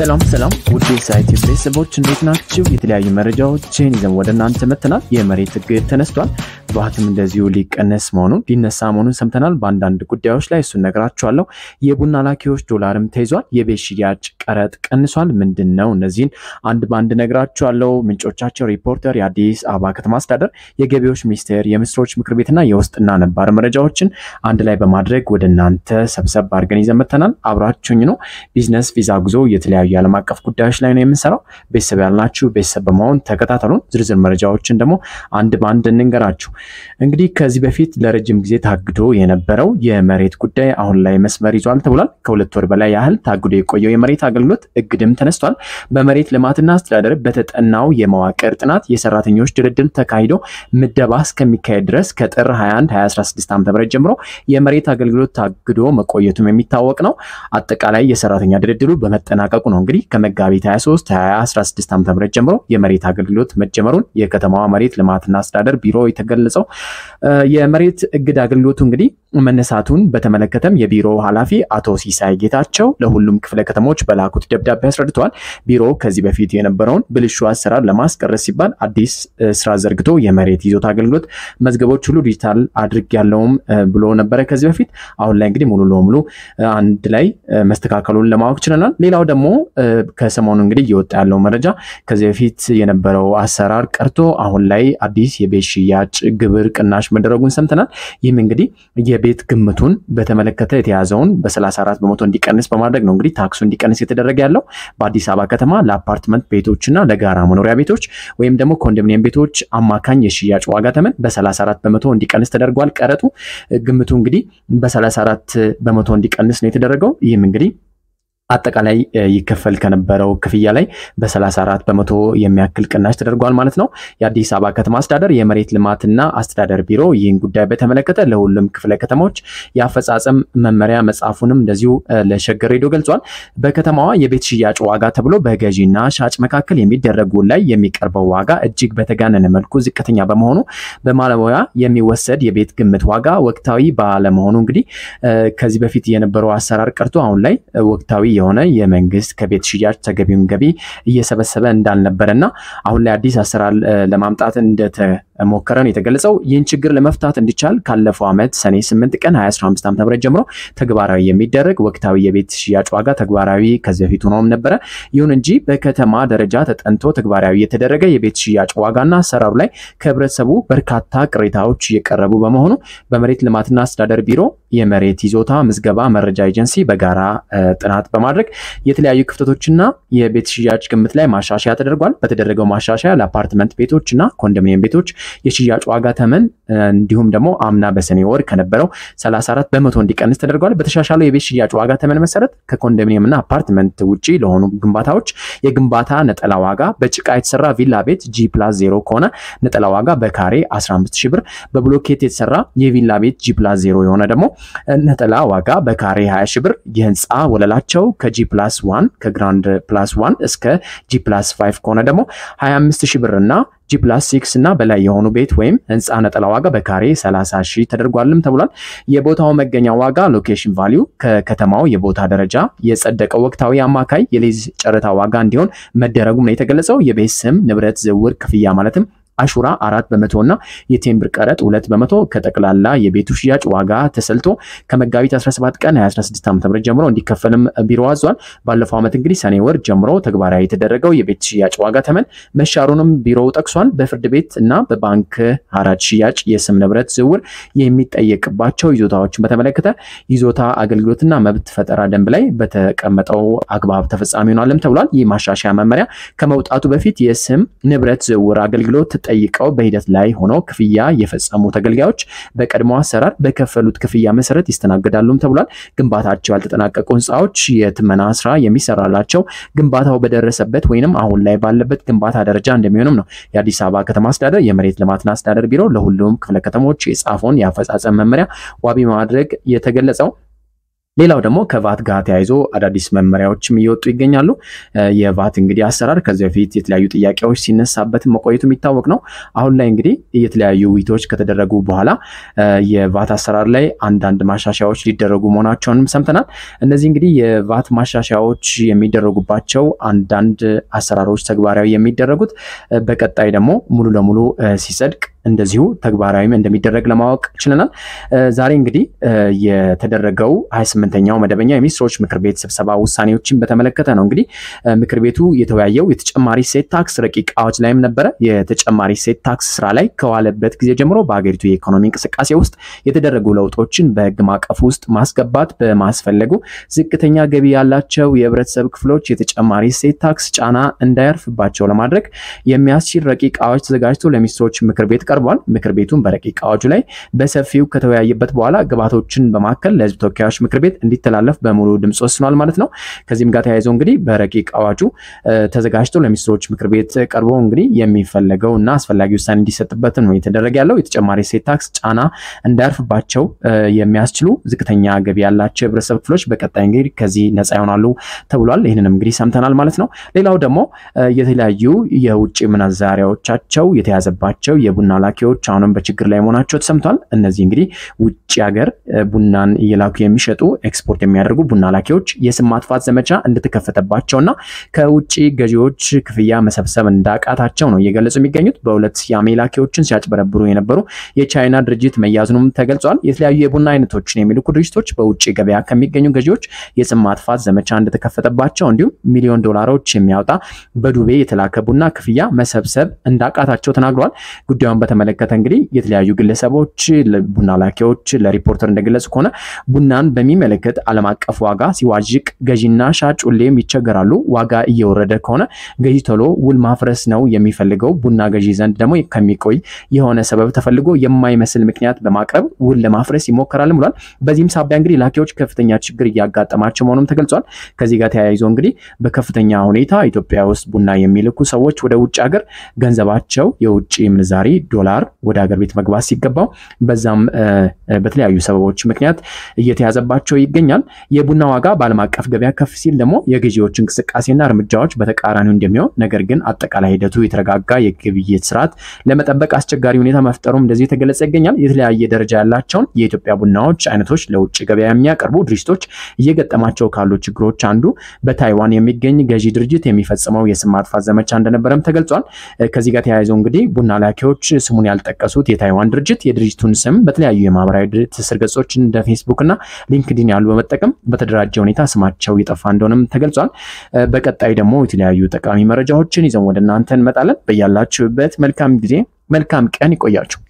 ሰላም ሰላም ውድ ሳይት ቤተሰቦች እንዴት ናችሁ? የተለያዩ መረጃዎችን ይዘን ወደ እናንተ መተናል። የመሬት ህግ ተነስቷል። በሀትም እንደዚሁ ሊቀነስ መሆኑን ሊነሳ መሆኑን ሰምተናል። በአንዳንድ ጉዳዮች ላይ እሱን ነገራችኋለሁ። የቡና ላኪዎች ዶላርም ተይዟል። የቤት ሽያጭ ቀረጥ ቀንሷል። ምንድን ነው? እነዚህን አንድ በአንድ ነገራችኋለሁ። ምንጮቻቸው ሪፖርተር፣ የአዲስ አበባ ከተማ አስተዳደር፣ የገቢዎች ሚኒስቴር፣ የሚኒስትሮች ምክር ቤትና የውስጥና ነባር መረጃዎችን አንድ ላይ በማድረግ ወደ እናንተ ሰብሰብ አድርገን ይዘን መተናል። አብራችሁኝ ነው። ቢዝነስ ቪዛ ጉዞ የተለያዩ የተለያዩ የዓለም አቀፍ ጉዳዮች ላይ ነው የምንሰራው። ቤተሰብ ያልናችሁ ቤተሰብ በመሆን ተከታተሉን። ዝርዝር መረጃዎችን ደግሞ አንድ በአንድ እንንገራችሁ። እንግዲህ ከዚህ በፊት ለረጅም ጊዜ ታግዶ የነበረው የመሬት ጉዳይ አሁን ላይ መስመር ይዟል ተብሏል። ከሁለት ወር በላይ ያህል ታግዶ የቆየው የመሬት አገልግሎት እግድም ተነስቷል። በመሬት ልማትና አስተዳደር በተጠናው የመዋቅር ጥናት የሰራተኞች ድርድር ተካሂዶ ምደባ እስከሚካሄድ ድረስ ከጥር 21 2016 ዓ.ም ጀምሮ የመሬት አገልግሎት ታግዶ መቆየቱም የሚታወቅ ነው። አጠቃላይ የሰራተኛ ድርድሩ በመጠናቀቁ ነው ነው እንግዲህ ከመጋቢት 23 2016 ዓ ም ጀምሮ የመሬት አገልግሎት መጀመሩን የከተማዋ መሬት ልማትና አስተዳደር ቢሮ የተገለጸው የመሬት እግድ አገልግሎቱ እንግዲህ መነሳቱን በተመለከተም የቢሮው ኃላፊ አቶ ሲሳይ ጌታቸው ለሁሉም ክፍለ ከተሞች በላኩት ደብዳቤ አስረድተዋል። ቢሮው ከዚህ በፊት የነበረውን ብልሹ አሰራር ለማስቀረት ሲባል አዲስ ስራ ዘርግቶ የመሬት ይዞታ አገልግሎት መዝገቦች ሁሉ ዲጂታል አድርግ ያለውም ብሎ ነበረ ከዚህ በፊት። አሁን ላይ እንግዲህ ሙሉ ለሙሉ አንድ ላይ መስተካከሉን ለማወቅ ችለናል። ሌላው ደግሞ ከሰሞኑ እንግዲህ እየወጣ ያለው መረጃ ከዚህ በፊት የነበረው አሰራር ቀርቶ አሁን ላይ አዲስ የቤት ሽያጭ ግብር ቅናሽ መደረጉን ሰምተናል። ይህም እንግዲህ የቤት ግምቱን በተመለከተ የተያዘውን በ34 በመቶ እንዲቀንስ በማድረግ ነው እንግዲህ ታክሱ እንዲቀንስ የተደረገ ያለው በአዲስ አበባ ከተማ ለአፓርትመንት ቤቶችና ለጋራ መኖሪያ ቤቶች ወይም ደግሞ ኮንዶሚኒየም ቤቶች አማካኝ የሽያጭ ዋጋ ተመን በ34 በመቶ እንዲቀንስ ተደርጓል። ቀረጡ ግምቱ እንግዲህ በ34 በመቶ እንዲቀንስ ነው የተደረገው። ይህም እንግዲህ አጠቃላይ ይከፈል ከነበረው ክፍያ ላይ በ34 በመቶ የሚያክል ቅናሽ ተደርጓል ማለት ነው። የአዲስ አበባ ከተማ አስተዳደር የመሬት ልማትና አስተዳደር ቢሮ ይህን ጉዳይ በተመለከተ ለሁሉም ክፍለ ከተማዎች የአፈጻጸም መመሪያ መጽሐፉንም እንደዚሁ ለሸገር ሬዲዮ ገልጿል። በከተማዋ የቤት ሽያጭ ዋጋ ተብሎ በገዢና ሻጭ መካከል የሚደረጉ ላይ የሚቀርበው ዋጋ እጅግ በተጋነነ መልኩ ዝቅተኛ በመሆኑ በማለሙያ የሚወሰድ የቤት ግምት ዋጋ ወቅታዊ ባለመሆኑ እንግዲህ ከዚህ በፊት የነበረው አሰራር ቀርቶ አሁን ላይ ወቅታዊ የሆነ የመንግስት ከቤት ሽያጭ ተገቢውን ገቢ እየሰበሰበ እንዳልነበረና አሁን ላይ አዲስ አሰራር ለማምጣት እንደተሞከረ ነው የተገለጸው። ይህን ችግር ለመፍታት እንዲቻል ካለፈው ዓመት ሰኔ 8 ቀን 2015 ዓ.ም ጀምሮ ተግባራዊ የሚደረግ ወቅታዊ የቤት ሽያጭ ዋጋ ተግባራዊ ከዚህ በፊት ሆኖም ነበረ። ይሁን እንጂ በከተማ ደረጃ ተጠንቶ ተግባራዊ የተደረገ የቤት ሽያጭ ዋጋና አሰራሩ ላይ ከህብረተሰቡ በርካታ ቅሬታዎች እየቀረቡ በመሆኑ በመሬት ልማትና አስተዳደር ቢሮ የመሬት ይዞታ ምዝገባ መረጃ ኤጀንሲ በጋራ ጥናት በማ በማድረግ የተለያዩ ክፍተቶችና የቤት ሽያጭ ግምት ላይ ማሻሻያ ተደርጓል። በተደረገው ማሻሻያ ለአፓርትመንት ቤቶች እና ኮንዶሚኒየም ቤቶች የሽያጭ ዋጋ ተመን እንዲሁም ደግሞ አምና በሰኔ ወር ከነበረው 34 በመቶ እንዲቀንስ ተደርጓል። በተሻሻለው የቤት ሽያጭ ዋጋ ተመን መሰረት ከኮንዶሚኒየምና አፓርትመንት ውጪ ለሆኑ ግንባታዎች የግንባታ ነጠላ ዋጋ በጭቃ የተሰራ ቪላ ቤት ጂ ፕላስ ዜሮ ከሆነ ነጠላ ዋጋ በካሬ 15 ሺህ ብር፣ በብሎኬት የተሰራ የቪላ ቤት ጂ ፕላስ ዜሮ የሆነ ደግሞ ነጠላ ዋጋ በካሬ 20 ሺህ ብር፣ የህንፃ ወለላቸው ከጂ ፕላስ ዋን ከግራንድ ፕላስ ዋን እስከ ጂ ፕላስ ፋይቭ ከሆነ ደግሞ 25 ሺህ ብር እና ጂ ፕላስ ሲክስ እና በላይ የሆኑ ቤት ወይም ህንፃ ነጠላ ዋጋ በካሬ 30 ሺህ ተደርጓልም ተብሏል። የቦታው መገኛ ዋጋ ሎኬሽን ቫሊዩ ከከተማው የቦታ ደረጃ የጸደቀው ወቅታዊ አማካይ የሊዝ ጨረታ ዋጋ እንዲሆን መደረጉም ነው የተገለጸው። የቤት ስም ንብረት ዝውውር ክፍያ ማለትም አሹራ አራት በመቶ እና የቴምብር ቀረጥ ሁለት በመቶ ከጠቅላላ የቤቱ ሽያጭ ዋጋ ተሰልቶ ከመጋቢት 17 ቀን 2016 ዓ.ም ጀምሮ እንዲከፈልም ቢሮ አዟል። ባለፈው ዓመት እንግዲህ ሰኔ ወር ጀምሮ ተግባራዊ የተደረገው የቤት ሽያጭ ዋጋ ተመን መሻሩንም ቢሮው ጠቅሷል። በፍርድ ቤት እና በባንክ አራት ሽያጭ፣ የስም ንብረት ዝውውር የሚጠየቅባቸው ይዞታዎችን በተመለከተ ይዞታ አገልግሎትና መብት ፈጠራ ደንብ ላይ በተቀመጠው አግባብ ተፈጻሚ ሆኗልም ተብሏል። ይህ ማሻሻያ መመሪያ ከመውጣቱ በፊት የስም ንብረት ዝውውር አገልግሎት ጠይቀው በሂደት ላይ ሆነው ክፍያ የፈጸሙ ተገልጋዮች በቀድሞ አሰራር በከፈሉት ክፍያ መሰረት ይስተናገዳሉም ተብሏል። ግንባታቸው ያልተጠናቀቁ ህንፃዎች የትመና ስራ የሚሰራላቸው ግንባታው በደረሰበት ወይንም አሁን ላይ ባለበት ግንባታ ደረጃ እንደሚሆንም ነው የአዲስ አበባ ከተማ አስተዳደር የመሬት ልማትና አስተዳደር ቢሮ ለሁሉም ክፍለ ከተሞች የጻፈውን የአፈጻጸም መመሪያ ዋቢ ማድረግ የተገለጸው ሌላው ደግሞ ከቫት ጋር ተያይዞ አዳዲስ መመሪያዎችም እየወጡ ይገኛሉ። የቫት እንግዲህ አሰራር ከዚህ በፊት የተለያዩ ጥያቄዎች ሲነሳበት መቆየቱ የሚታወቅ ነው። አሁን ላይ እንግዲህ የተለያዩ ውይይቶች ከተደረጉ በኋላ የቫት አሰራር ላይ አንዳንድ ማሻሻያዎች ሊደረጉ መሆናቸውንም ሰምተናል። እነዚህ እንግዲህ የቫት ማሻሻያዎች የሚደረጉባቸው አንዳንድ አሰራሮች ተግባራዊ የሚደረጉት በቀጣይ ደግሞ ሙሉ ለሙሉ ሲጸድቅ እንደዚሁ ተግባራዊም እንደሚደረግ ለማወቅ ችለናል። ዛሬ እንግዲህ የተደረገው 28 ስምንተኛው መደበኛ የሚኒስትሮች ምክር ቤት ስብሰባ ውሳኔዎችን በተመለከተ ነው። እንግዲህ ምክር ቤቱ የተወያየው የተጨማሪ ሴት ታክስ ረቂቅ አዋጅ ላይም ነበረ። የተጨማሪ ሴት ታክስ ስራ ላይ ከዋለበት ጊዜ ጀምሮ በሀገሪቱ የኢኮኖሚ እንቅስቃሴ ውስጥ የተደረጉ ለውጦችን በህግ ማቀፍ ውስጥ ማስገባት በማስፈለጉ ዝቅተኛ ገቢ ያላቸው የህብረተሰብ ክፍሎች የተጨማሪ ሴት ታክስ ጫና እንዳያርፍባቸው ለማድረግ የሚያስችል ረቂቅ አዋጅ ተዘጋጅቶ ለሚኒስትሮች ምክር ቤት ቀርቧል። ምክር ቤቱን በረቂቅ አዋጁ ላይ በሰፊው ከተወያየበት በኋላ ግባቶችን በማካከል ለህዝብ ተወካዮች ምክር ቤት እንዲተላለፍ በሙሉ ድምፅ ወስኗል ማለት ነው። ከዚህም ጋር ተያይዞ እንግዲህ በረቂቅ አዋጁ ተዘጋጅቶ ለሚኒስትሮች ምክር ቤት ቀርቦ እንግዲህ የሚፈለገው እና አስፈላጊ ውሳኔ እንዲሰጥበት ነው የተደረገ ያለው። የተጨማሪ እሴት ታክስ ጫና እንዳያርፍባቸው የሚያስችሉ ዝቅተኛ ገቢ ያላቸው የህብረተሰብ ክፍሎች በቀጣይ እንግዲህ ከዚህ ነፃ ይሆናሉ ተብሏል። ይህንንም እንግዲህ ሰምተናል ማለት ነው። ሌላው ደግሞ የተለያዩ የውጭ ምንዛሪያዎቻቸው የተያዘባቸው የቡና ላኪዎች አሁንም በችግር ላይ መሆናቸው ተሰምቷል። እነዚህ እንግዲህ ውጭ ሀገር ቡናን እየላኩ የሚሸጡ ኤክስፖርት የሚያደርጉ ቡና ላኪዎች የስም ማጥፋት ዘመቻ እንድትከፈተባቸውና ከውጭ ገዢዎች ክፍያ መሰብሰብ እንዳቃታቸው ነው እየገለጹ የሚገኙት። በሁለት ሲያሜ ላኪዎችን ሲያጭበረብሩ የነበሩ የቻይና ድርጅት መያዝኑም ተገልጿል። የተለያዩ የቡና አይነቶችን የሚልኩ ድርጅቶች በውጭ ገበያ ከሚገኙ ገዢዎች የስም ማጥፋት ዘመቻ እንደተከፈተባቸው እንዲሁም ሚሊዮን ዶላሮች የሚያወጣ በዱቤ የተላከ ቡና ክፍያ መሰብሰብ እንዳቃታቸው ተናግረዋል። ጉዳዩን በተ በተመለከተ እንግዲህ የተለያዩ ግለሰቦች ቡና ላኪዎች ለሪፖርተር እንደገለጹ ከሆነ ቡናን በሚመለከት ዓለም አቀፍ ዋጋ ሲዋዥቅ ገዢና ሻጭ ሁሌም ይቸገራሉ። ዋጋ እየወረደ ከሆነ ገዢ ቶሎ ውል ማፍረስ ነው የሚፈልገው። ቡና ገዢ ዘንድ ደግሞ ከሚቆይ የሆነ ሰበብ ተፈልጎ የማይመስል ምክንያት በማቅረብ ውል ለማፍረስ ይሞከራል ብሏል። በዚህም ሳቢያ እንግዲህ ላኪዎች ከፍተኛ ችግር እያጋጠማቸው መሆኑም ተገልጿል። ከዚህ ጋር ተያይዞ እንግዲህ በከፍተኛ ሁኔታ ኢትዮጵያ ውስጥ ቡና የሚልኩ ሰዎች ወደ ውጭ ሀገር ገንዘባቸው የውጭ ምንዛሪ ዶላር ወደ ሀገር ቤት መግባት ሲገባው በዛም በተለያዩ ሰበቦች ምክንያት እየተያዘባቸው ይገኛል። የቡና ዋጋ በዓለም አቀፍ ገበያ ከፍ ሲል ደግሞ የገዢዎች እንቅስቃሴና እርምጃዎች በተቃራኒው እንደሚሆን ነገር ግን አጠቃላይ ሂደቱ የተረጋጋ የግብይት ስርዓት ለመጠበቅ አስቸጋሪ ሁኔታ መፍጠሩም እንደዚህ የተገለጸ ይገኛል። የተለያየ ደረጃ ያላቸውን የኢትዮጵያ ቡናዎች አይነቶች ለውጭ ገበያ የሚያቀርቡ ድርጅቶች እየገጠማቸው ካሉ ችግሮች አንዱ በታይዋን የሚገኝ ገዢ ድርጅት የሚፈጽመው የስም ማጥፋት ዘመቻ እንደነበረም ተገልጿል። ከዚህ ጋር ተያይዘው እንግዲህ ቡና ላኪዎች ስሙን ያልጠቀሱት የታይዋን ድርጅት የድርጅቱን ስም በተለያዩ የማህበራዊ ትስስር ገጾች እንደ ፌስቡክ እና ሊንክዲን ያሉ በመጠቀም በተደራጀ ሁኔታ ስማቸው የጠፋ እንደሆነም ተገልጿል። በቀጣይ ደግሞ የተለያዩ ጠቃሚ መረጃዎችን ይዘን ወደ እናንተ እንመጣለን። በያላችሁበት መልካም ጊዜ መልካም ቀን ይቆያችሁ።